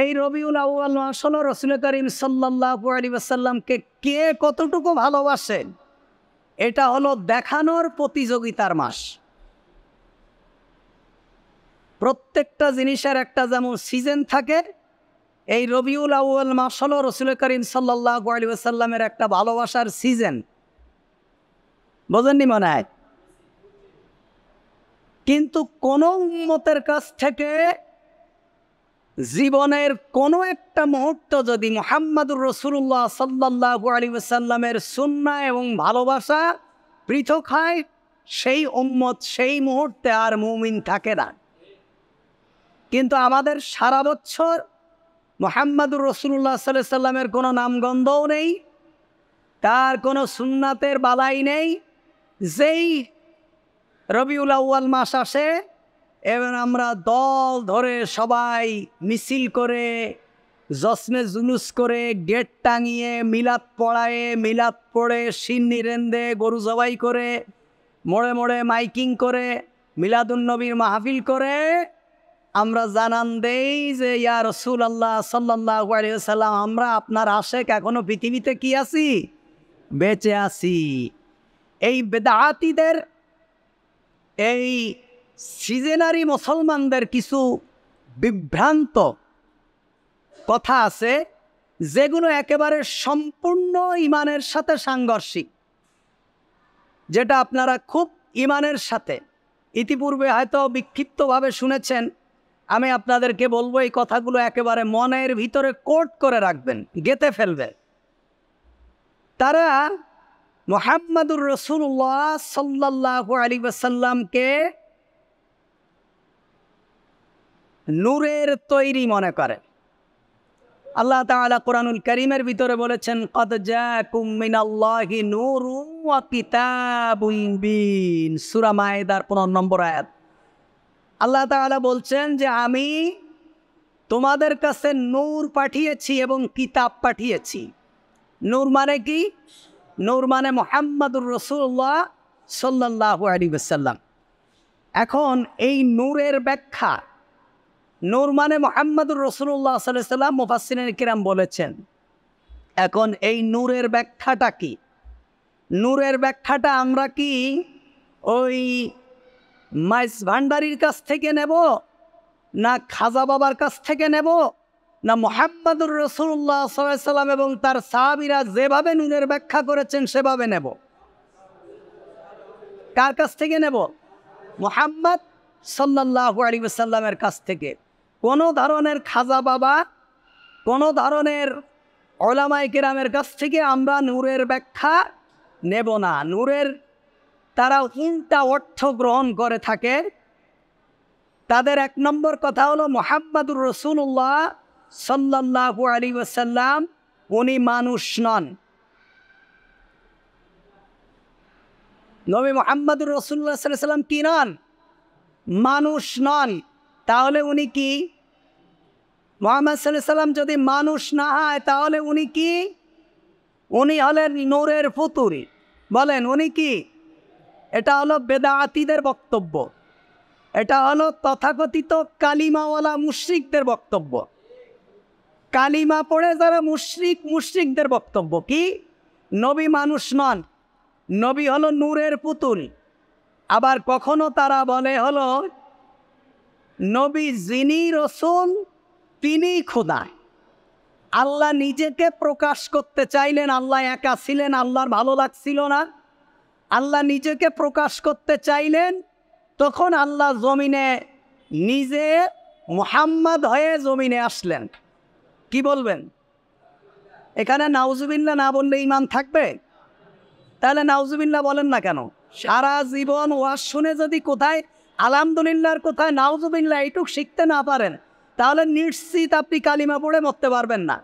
এই রবিউল আউ্বাল আসল রসুল করিম সাল্লাহ আলী আসাল্লামকে কে কতটুকু ভালোবাসেন এটা হলো দেখানোর প্রতিযোগিতার মাস প্রত্যেকটা জিনিসের একটা যেমন সিজন থাকে এই রবিউল আউ্বাল মাস হলো রসুল করিম সাল্লাহ আলী আসাল্লামের একটা ভালোবাসার সিজন বোঝেননি মনে হয় কিন্তু কোনো মতের কাছ থেকে জীবনের কোনো একটা মুহূর্ত যদি মোহাম্মদুর রসুল্লাহ সাল্লাহ আলী সাল্লামের সুন্না এবং ভালোবাসা পৃথক হয় সেই উম্মত সেই মুহূর্তে আর মুমিন থাকে না কিন্তু আমাদের সারা বছর মোহাম্মদুর রসুল্লাহ সাল্লাহ সাল্লামের কোনো নামগন্ধও নেই তার কোনো সুন্নাতের বালাই নেই যেই রবিউল আউ্য়াল মাস আসে এবার আমরা দল ধরে সবাই মিছিল করে জশ্নে জুলুস করে গেট টাঙিয়ে মিলাদ পড়ায়ে মিলাদ পড়ে সিন নিরেন্দে গরু জবাই করে মোড়ে মোড়ে মাইকিং করে মিলাদুল্নবীর মাহফিল করে আমরা জানান দেই যে ইয়া রসুল আল্লাহ সাল্লাহ সাল্লাম আমরা আপনার আশেক এখনও পৃথিবীতে কি আছি বেঁচে আছি এই বেদাহাতিদের এই সিজেনারি মুসলমানদের কিছু বিভ্রান্ত কথা আছে যেগুলো একেবারে সম্পূর্ণ ইমানের সাথে সাংঘর্ষিক যেটা আপনারা খুব ইমানের সাথে ইতিপূর্বে হয়তো বিক্ষিপ্তভাবে শুনেছেন আমি আপনাদেরকে বলবো এই কথাগুলো একেবারে মনের ভিতরে কোট করে রাখবেন গেতে ফেলবে তারা মোহাম্মদুর রসুল্লাহ সাল্লাহ আলী সাল্লামকে নূরের তৈরি মনে করে আল্লাহ তালা কোরআনুল করিমের ভিতরে বলেছেন কদ জাকুম মিনাল্লাহি নূরুম ওয়া বিন সূরা মায়েদার নম্বর আয়াত আল্লাহ তাআলা বলছেন যে আমি তোমাদের কাছে নূর পাঠিয়েছি এবং কিতাব পাঠিয়েছি নূর মানে কি নূর মানে মোহাম্মদুর রসুল্লাহ সাল্লাহ আলী সাল্লাম এখন এই নূরের ব্যাখ্যা নূর মানে মোহাম্মদুর রসুল্লাহ সাল্লাম মুফাসিনের কিরাম বলেছেন এখন এই নূরের ব্যাখ্যাটা কি নূরের ব্যাখ্যাটা আমরা কি ওই মাইস ভান্ডারির কাছ থেকে নেব না খাজা বাবার কাছ থেকে নেব না মোহাম্মদুর রসুল্লাহ সাল্লাম এবং তার সাহাবিরা যেভাবে নূরের ব্যাখ্যা করেছেন সেভাবে নেব কার কাছ থেকে নেব মোহাম্মদ সাল্লাহ আলী সাল্লামের কাছ থেকে কোনো ধরনের খাজা বাবা কোনো ধরনের অলামাই কেরামের কাছ থেকে আমরা নূরের ব্যাখ্যা নেব না নূরের তারা চিন্তা অর্থ গ্রহণ করে থাকে তাদের এক নম্বর কথা হলো মোহাম্মদুর রসুল্লাহ সাল্লাহু আলী ওসাল্লাম উনি মানুষ নন নবী মোহাম্মদুর রসুল্লাহ সাল্লাম কি নন মানুষ নন তাহলে উনি কি মোহাম্মদ সাল্লাহ সাল্লাম যদি মানুষ না হয় তাহলে উনি কি উনি হলেন নূরের ফুতুরি বলেন উনি কি এটা হলো বেদাতিদের বক্তব্য এটা হলো তথাকথিত কালিমাওয়ালা মুশ্রিকদের বক্তব্য কালিমা পড়ে যারা মুশ্রিক মুশ্রিকদের বক্তব্য কি নবী মানুষ নন নবী হলো নূরের পুতুল আবার কখনো তারা বলে হলো নবী যিনি রসুল তিনি খোদা আল্লাহ নিজেকে প্রকাশ করতে চাইলেন আল্লাহ একা ছিলেন আল্লাহর ভালো লাগছিল না আল্লাহ নিজেকে প্রকাশ করতে চাইলেন তখন আল্লাহ জমিনে নিজে মোহাম্মদ হয়ে জমিনে আসলেন কি বলবেন এখানে নাউজুবিল্লা না বললে ইমান থাকবে তাহলে নাউজুবিল্লা বলেন না কেন সারা জীবন ওয়াজ শুনে যদি কোথায় আলহামদুলিল্লাহর কোথায় নাউজুবিল্লাহ এইটুক শিখতে না পারেন তাহলে নিশ্চিত আপনি কালিমা পড়ে মরতে পারবেন না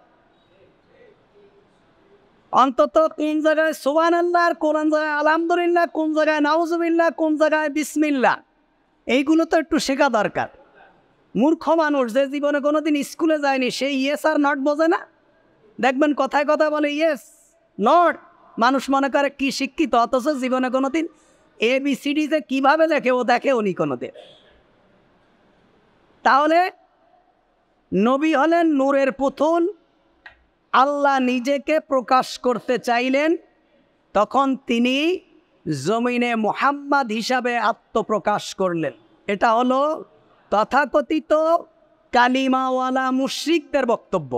অন্তত কোন জায়গায় সোহান আল্লাহ কোন জায়গায় আলহামদুলিল্লাহ কোন জায়গায় নাউজুবিল্লাহ কোন জায়গায় বিসমিল্লা এইগুলো তো একটু শেখা দরকার মূর্খ মানুষ যে জীবনে কোনো দিন স্কুলে যায়নি সে ইয়েস আর নট বোঝে না দেখবেন কথায় কথা বলে ইয়েস নট মানুষ মনে করে কি শিক্ষিত অথচ জীবনে কোনো দিন এ বি সি ডিতে e কীভাবে দেখে ও দেখে উনি কোনোদের তাহলে নবী হলেন নূরের পুতুল আল্লাহ নিজেকে প্রকাশ করতে চাইলেন তখন তিনি জমিনে মোহাম্মদ হিসাবে আত্মপ্রকাশ করলেন এটা হলো তথাকথিত কালিমাওয়ালা মুশ্রিকদের বক্তব্য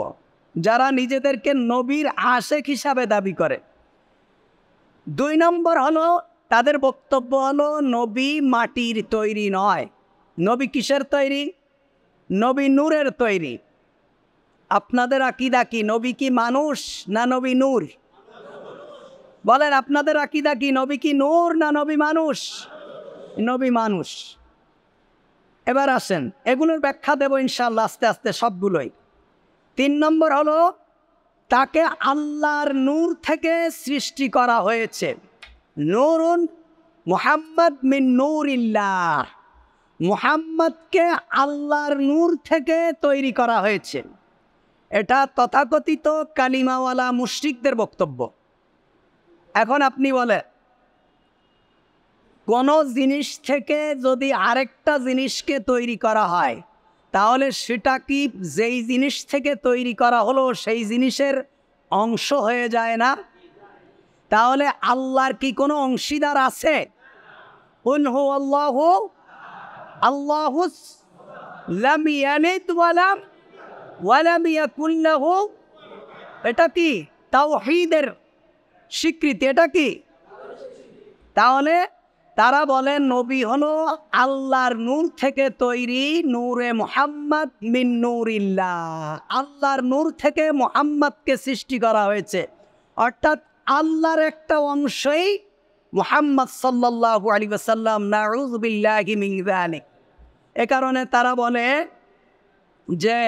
যারা নিজেদেরকে নবীর আশেখ হিসাবে দাবি করে দুই নম্বর হলো তাদের বক্তব্য হলো নবী মাটির তৈরি নয় নবী কিসের তৈরি নবী নূরের তৈরি আপনাদের আকিদা কি নবী কি মানুষ না নবী নূর বলেন আপনাদের আকিদা কি নবী কি নূর না নবী মানুষ নবী মানুষ এবার আসেন এগুলোর ব্যাখ্যা দেব ইনশাল্লাহ আস্তে আস্তে সবগুলোই তিন নম্বর হলো তাকে আল্লাহর নূর থেকে সৃষ্টি করা হয়েছে নুরুন মুহাম্মদ মিন নৌরিল্লাহ মুহাম্মদকে আল্লাহর নূর থেকে তৈরি করা হয়েছে এটা তথাকথিত কালিমাওয়ালা মুশ্রিকদের বক্তব্য এখন আপনি বলে কোনো জিনিস থেকে যদি আরেকটা জিনিসকে তৈরি করা হয় তাহলে সেটা কি যেই জিনিস থেকে তৈরি করা হলো সেই জিনিসের অংশ হয়ে যায় না তাহলে আল্লাহর কি কোনো অংশীদার আছে আল্লাহ আল্লাহ এটা কি তাওহিদের স্বীকৃতি এটা কি তাহলে তারা বলে নবী হলো আল্লাহর নূর থেকে তৈরি নূরে মোহাম্মদ মিন নূরিল্লাহ আল্লাহর নূর থেকে মোহাম্মদকে সৃষ্টি করা হয়েছে অর্থাৎ আল্লাহর একটা অংশই মোহাম্মদ সাল্লাহ আলী সাল্লাম নারুজবিল্লাহি এ কারণে তারা বলে যে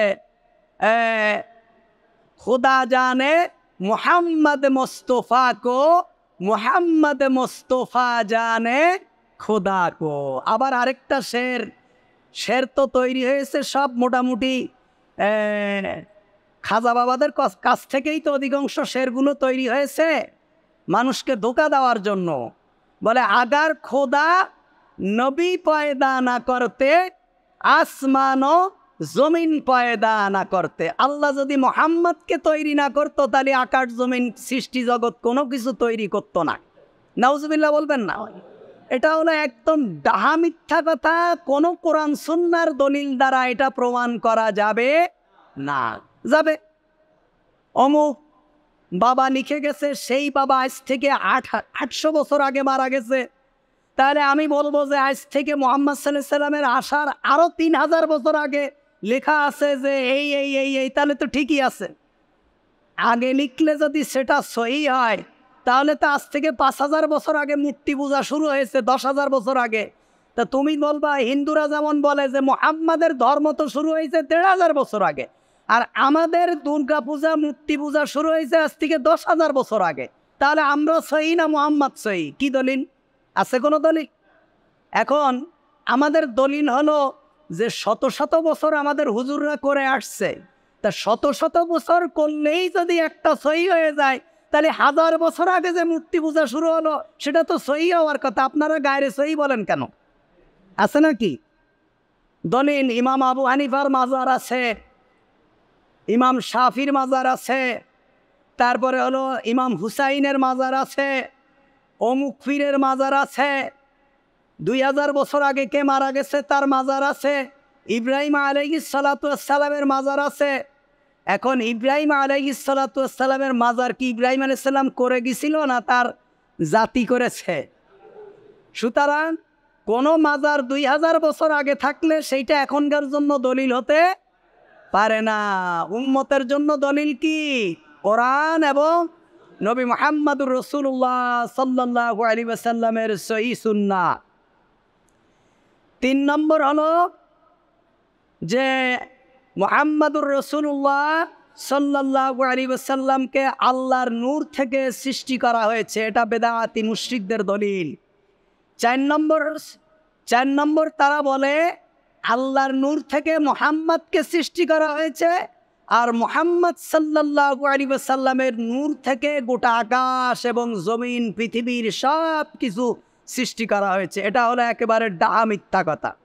খুদা জানে মোহাম্মদ মোস্তফা কো মোহাম্মদ মোস্তফা জানে খোদা কো আবার আরেকটা শের শের তো তৈরি হয়েছে সব মোটামুটি খাজা বাবাদের কাছ থেকেই তো অধিকাংশ শেরগুলো তৈরি হয়েছে মানুষকে ধোকা দেওয়ার জন্য বলে আগার খোদা নবী পয়দা না করতে আসমানও জমিন পয়দা না করতে আল্লাহ যদি মোহাম্মদকে তৈরি না করতো তাহলে আকাশ জমিন সৃষ্টি জগৎ কোনো কিছু তৈরি করতো না নাউজবিল্লা বলবেন না এটা হলো একদম ডাহা মিথ্যা কথা কোনো কোরআন সুন্নার দলিল দ্বারা এটা প্রমাণ করা যাবে না যাবে অমু বাবা লিখে গেছে সেই বাবা আজ থেকে আট আটশো বছর আগে মারা গেছে তাহলে আমি বলবো যে আজ থেকে মোহাম্মদ সাল্লাহ সাল্লামের আসার আরও তিন হাজার বছর আগে লেখা আছে যে এই এই এই এই তাহলে তো ঠিকই আছে আগে লিখলে যদি সেটা সহি হয় তাহলে তো আজ থেকে পাঁচ হাজার বছর আগে মূর্তি পূজা শুরু হয়েছে দশ হাজার বছর আগে তা তুমি বলবা হিন্দুরা যেমন বলে যে মোহাম্মদের ধর্ম তো শুরু হয়েছে দেড় হাজার বছর আগে আর আমাদের দুর্গা পূজা মূর্তি পূজা শুরু হয়েছে আজ থেকে দশ হাজার বছর আগে তাহলে আমরা সহি না মোহাম্মদ সহি কি দলিল আছে কোনো দলিল এখন আমাদের দলিল হলো যে শত শত বছর আমাদের হুজুররা করে আসছে তা শত শত বছর করলেই যদি একটা সহি হয়ে যায় তাহলে হাজার বছর আগে যে মূর্তি পূজা শুরু হলো সেটা তো সহি হওয়ার কথা আপনারা গায়ের সহি বলেন কেন আছে নাকি দলিল ইমাম আবু হানিফার মাজার আছে ইমাম শাফির মাজার আছে তারপরে হলো ইমাম হুসাইনের মাজার আছে অমুক ফিরের মাজার আছে দুই হাজার বছর আগে কে মারা গেছে তার মাজার আছে ইব্রাহিম আলহিসালাতামের মাজার আছে এখন ইব্রাহিম আলহিসালাতামের মাজার কি ইব্রাহিম আলাইসাল্লাম করে গেছিল না তার জাতি করেছে সুতরাং কোনো মাজার দুই হাজার বছর আগে থাকলে সেইটা এখনকার জন্য দলিল হতে পারে না উম্মতের জন্য দলিল কি কোরআন এবং নবী মোহাম্মদুর রসুল্লাহ সাল্লাহ আলী আসাল্লামের সহি সুন্না তিন নম্বর হলো যে মোহাম্মদুর রসুল্লাহ সাল্লাহ আলী আসাল্লামকে আল্লাহর নূর থেকে সৃষ্টি করা হয়েছে এটা বেদাতি মুশ্রিকদের দলিল চার নম্বর চার নম্বর তারা বলে আল্লাহর নূর থেকে মোহাম্মদকে সৃষ্টি করা হয়েছে আর মোহাম্মদ সাল্লাহু আলী সাল্লামের নূর থেকে গোটা আকাশ এবং জমিন পৃথিবীর সব কিছু সৃষ্টি করা হয়েছে এটা হলো একেবারে ডা মিথ্যা কথা